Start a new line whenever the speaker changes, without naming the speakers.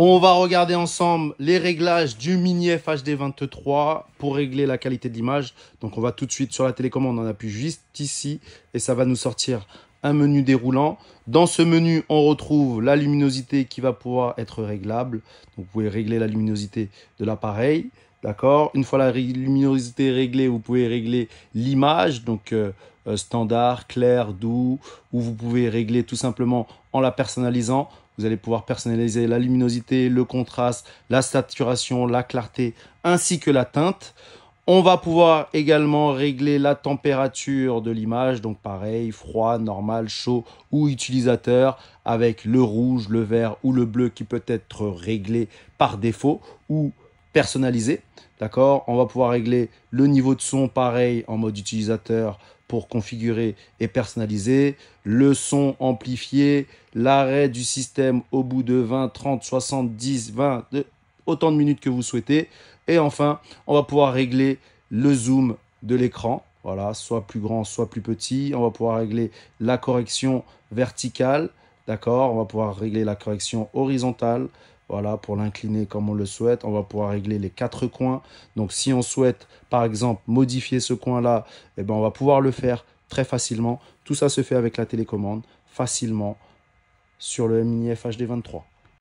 On va regarder ensemble les réglages du Mini FHD23 pour régler la qualité de l'image. Donc on va tout de suite sur la télécommande, on appuie juste ici et ça va nous sortir un menu déroulant. Dans ce menu, on retrouve la luminosité qui va pouvoir être réglable. vous pouvez régler la luminosité de l'appareil. D'accord Une fois la luminosité réglée, vous pouvez régler l'image. Donc euh, euh, standard, clair, doux. Ou vous pouvez régler tout simplement en la personnalisant vous allez pouvoir personnaliser la luminosité, le contraste, la saturation, la clarté, ainsi que la teinte. On va pouvoir également régler la température de l'image, donc pareil, froid, normal, chaud ou utilisateur, avec le rouge, le vert ou le bleu qui peut être réglé par défaut ou personnalisé. D'accord On va pouvoir régler le niveau de son pareil en mode utilisateur pour configurer et personnaliser, le son amplifié, l'arrêt du système au bout de 20, 30, 70, 20, autant de minutes que vous souhaitez. Et enfin, on va pouvoir régler le zoom de l'écran. Voilà, soit plus grand, soit plus petit. On va pouvoir régler la correction verticale. D'accord On va pouvoir régler la correction horizontale voilà, pour l'incliner comme on le souhaite. On va pouvoir régler les quatre coins. Donc si on souhaite, par exemple, modifier ce coin-là, eh ben, on va pouvoir le faire très facilement. Tout ça se fait avec la télécommande, facilement, sur le Mini FHD23.